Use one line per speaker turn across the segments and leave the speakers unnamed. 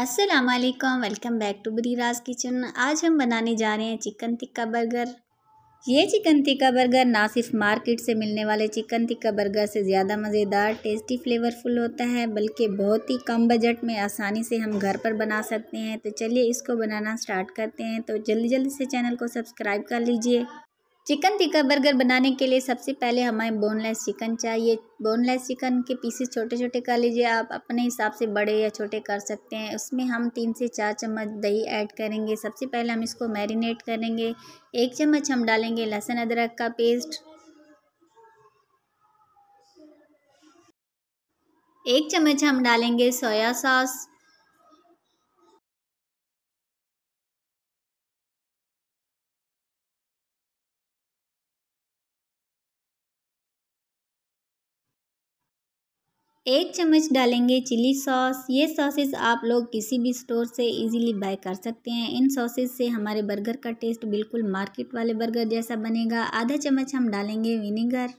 अस्सलाम वालेकुम welcome back to बुरीराज किचन आज हम बनाने जा रहे हैं चिकन टिक्का बर्गर ये चिकन टिक्का बर्गर ना सिर्फ मार्केट से मिलने वाले चिकन टिक्का बर्गर से ज़्यादा मज़ेदार टेस्टी फ्लेवरफुल होता है बल्कि बहुत ही कम बजट में आसानी से हम घर पर बना सकते हैं तो चलिए इसको बनाना स्टार्ट करते हैं तो जल्दी जल्दी से चैनल को सब्सक्राइब कर लीजिए चिकन टिक्का बर्गर बनाने के लिए सबसे पहले हमें बोनलेस चिकन चाहिए बोनलेस चिकन के पीसेस छोटे छोटे कर लीजिए आप अपने हिसाब से बड़े या छोटे कर सकते हैं उसमें हम तीन से चार चम्मच दही ऐड करेंगे सबसे पहले हम इसको मैरिनेट करेंगे एक चम्मच हम डालेंगे लहसुन अदरक का पेस्ट एक चम्मच हम डालेंगे सोया सॉस एक चम्मच डालेंगे चिली सॉस ये सॉसेस आप लोग किसी भी स्टोर से इजीली बाय कर सकते हैं इन सॉसेस से हमारे बर्गर का टेस्ट बिल्कुल मार्केट वाले बर्गर जैसा बनेगा आधा चम्मच हम डालेंगे विनेगर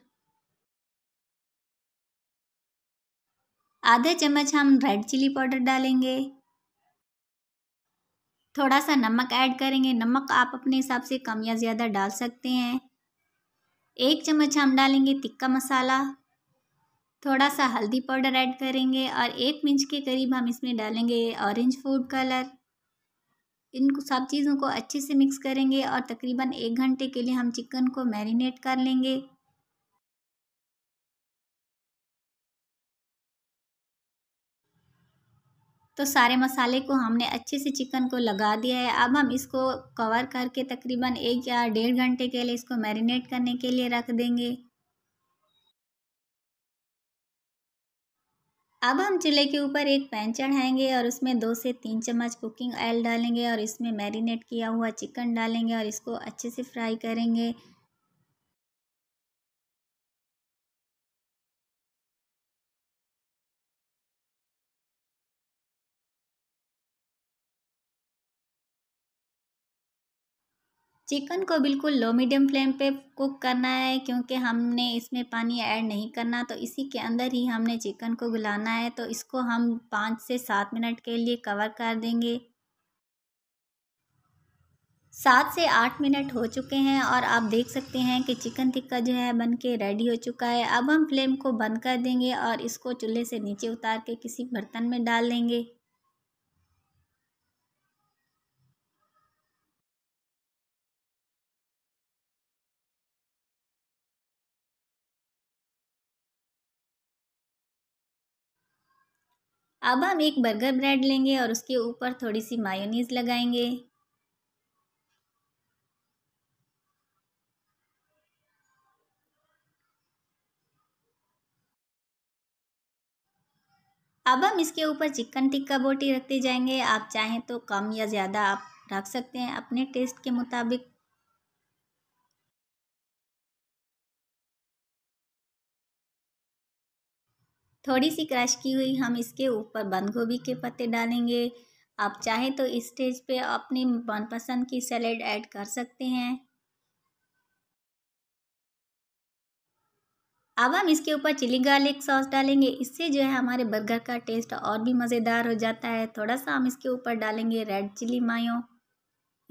आधा चम्मच हम रेड चिली पाउडर डालेंगे थोड़ा सा नमक ऐड करेंगे नमक आप अपने हिसाब से कम या ज़्यादा डाल सकते हैं एक चम्मच हम डालेंगे तिक्का मसाला थोड़ा सा हल्दी पाउडर ऐड करेंगे और एक मिंच के करीब हम इसमें डालेंगे ऑरेंज फूड कलर इन सब चीज़ों को अच्छे से मिक्स करेंगे और तकरीबन एक घंटे के लिए हम चिकन को मैरिनेट कर लेंगे तो सारे मसाले को हमने अच्छे से चिकन को लगा दिया है अब हम इसको कवर करके तकरीबन एक या डेढ़ घंटे के लिए इसको मैरिनेट करने के लिए रख देंगे अब हम चूल्हे के ऊपर एक पैन चढ़ाएंगे और उसमें दो से तीन चम्मच कुकिंग ऑयल डालेंगे और इसमें मैरिनेट किया हुआ चिकन डालेंगे और इसको अच्छे से फ्राई करेंगे चिकन को बिल्कुल लो मीडियम फ्लेम पे कुक करना है क्योंकि हमने इसमें पानी ऐड नहीं करना तो इसी के अंदर ही हमने चिकन को गुलाना है तो इसको हम पाँच से सात मिनट के लिए कवर कर देंगे सात से आठ मिनट हो चुके हैं और आप देख सकते हैं कि चिकन टिक्का जो है बन के रेडी हो चुका है अब हम फ्लेम को बंद कर देंगे और इसको चूल्हे से नीचे उतार के किसी बर्तन में डाल देंगे
अब हम एक बर्गर ब्रेड
लेंगे और उसके ऊपर थोड़ी सी मायोनीज लगाएंगे अब हम इसके ऊपर चिकन टिक्का बोटी रखते जाएंगे आप चाहें तो कम या ज़्यादा आप रख सकते हैं अपने टेस्ट के मुताबिक थोड़ी सी क्रश की हुई हम इसके ऊपर बंद गोभी के पत्ते डालेंगे आप चाहें तो इस स्टेज पे अपनी मनपसंद की सैलेड ऐड कर सकते हैं अब हम इसके ऊपर चिली गार्लिक सॉस डालेंगे इससे जो है हमारे बर्गर का टेस्ट और भी मज़ेदार हो जाता है थोड़ा सा हम इसके ऊपर डालेंगे रेड चिली मायो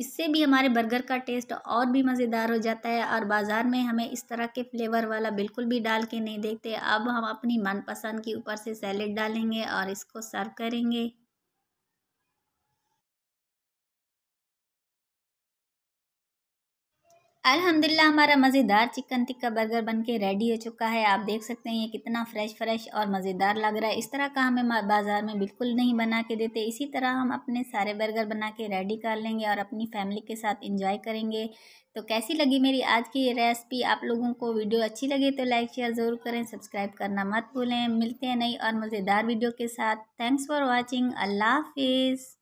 इससे भी हमारे बर्गर का टेस्ट और भी मज़ेदार हो जाता है और बाज़ार में हमें इस तरह के फ्लेवर वाला बिल्कुल भी डाल के नहीं देखते अब हम अपनी मनपसंद के ऊपर से सैलेड डालेंगे और इसको सर्व करेंगे अल्हम्दुलिल्लाह हमारा मज़ेदार चिकन टिक्का बर्गर बन के रेडी हो चुका है आप देख सकते हैं ये कितना फ्रेश फ्रेश और मज़ेदार लग रहा है इस तरह का हमें बाज़ार में बिल्कुल नहीं बना के देते इसी तरह हम अपने सारे बर्गर बना के रेडी कर लेंगे और अपनी फैमिली के साथ इंजॉय करेंगे तो कैसी लगी मेरी आज की ये रेसिपी आप लोगों को वीडियो अच्छी लगे तो लाइक शेयर ज़रूर करें सब्सक्राइब करना मत भूलें मिलते हैं नई और मज़ेदार वीडियो के साथ थैंक्स फॉर वॉचिंग अल्लाह
हाफिज़